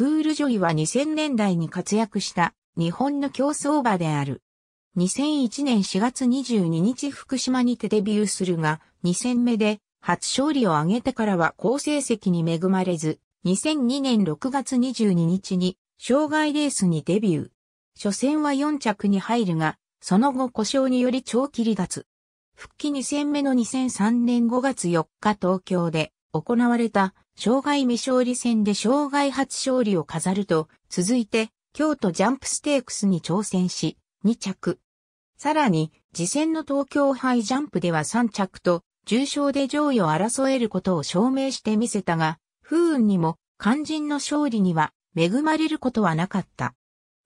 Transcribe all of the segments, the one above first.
クールジョイは2000年代に活躍した日本の競争馬である。2001年4月22日福島にてデビューするが、2戦目で初勝利を挙げてからは好成績に恵まれず、2002年6月22日に障害レースにデビュー。初戦は4着に入るが、その後故障により長期離脱。復帰2戦目の2003年5月4日東京で行われた、障害未勝利戦で障害初勝利を飾ると、続いて、京都ジャンプステークスに挑戦し、2着。さらに、次戦の東京杯ジャンプでは3着と、重賞で上位を争えることを証明してみせたが、不運にも、肝心の勝利には、恵まれることはなかった。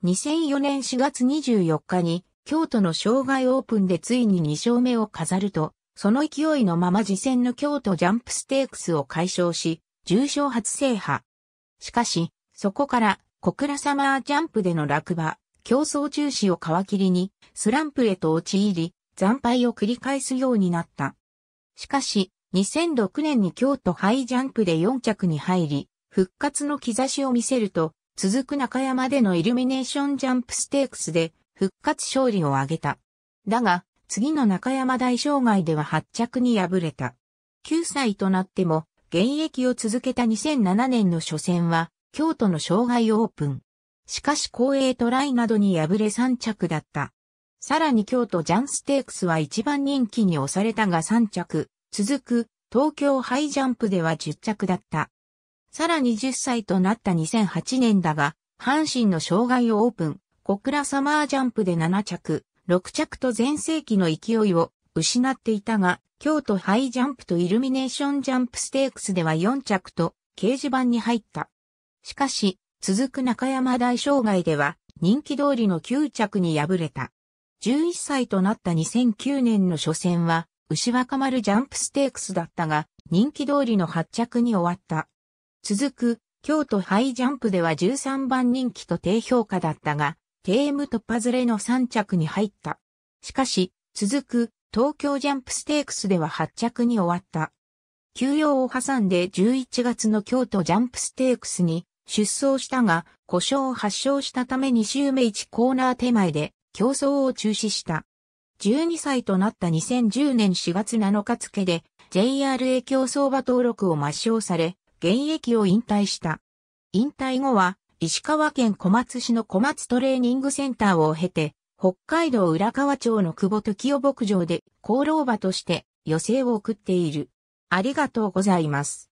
2004年4月24日に、京都の障害オープンでついに2勝目を飾ると、その勢いのまま次戦の京都ジャンプステークスを解消し、重賞初制覇。しかし、そこから、小倉サマージャンプでの落馬、競争中止を皮切りに、スランプへと陥り、惨敗を繰り返すようになった。しかし、2006年に京都ハイジャンプで4着に入り、復活の兆しを見せると、続く中山でのイルミネーションジャンプステークスで、復活勝利を挙げた。だが、次の中山大障害では8着に敗れた。9歳となっても、現役を続けた2007年の初戦は、京都の障害オープン。しかし公営トライなどに敗れ3着だった。さらに京都ジャンステークスは一番人気に押されたが3着、続く東京ハイジャンプでは10着だった。さらに10歳となった2008年だが、阪神の障害オープン、小倉サマージャンプで7着、6着と前世紀の勢いを失っていたが、京都ハイジャンプとイルミネーションジャンプステークスでは4着と掲示板に入った。しかし、続く中山大障害では人気通りの9着に敗れた。11歳となった2009年の初戦は、牛若丸ジャンプステークスだったが、人気通りの8着に終わった。続く、京都ハイジャンプでは13番人気と低評価だったが、テームとパズレの3着に入った。しかし、続く東京ジャンプステークスでは8着に終わった。休養を挟んで11月の京都ジャンプステークスに出走したが、故障を発症したため2周目1コーナー手前で競争を中止した。12歳となった2010年4月7日付で JRA 競争馬登録を抹消され、現役を引退した。引退後は石川県小松市の小松トレーニングセンターを経て、北海道浦河町の久保時夫牧場で、功労馬として、余生を送っている。ありがとうございます。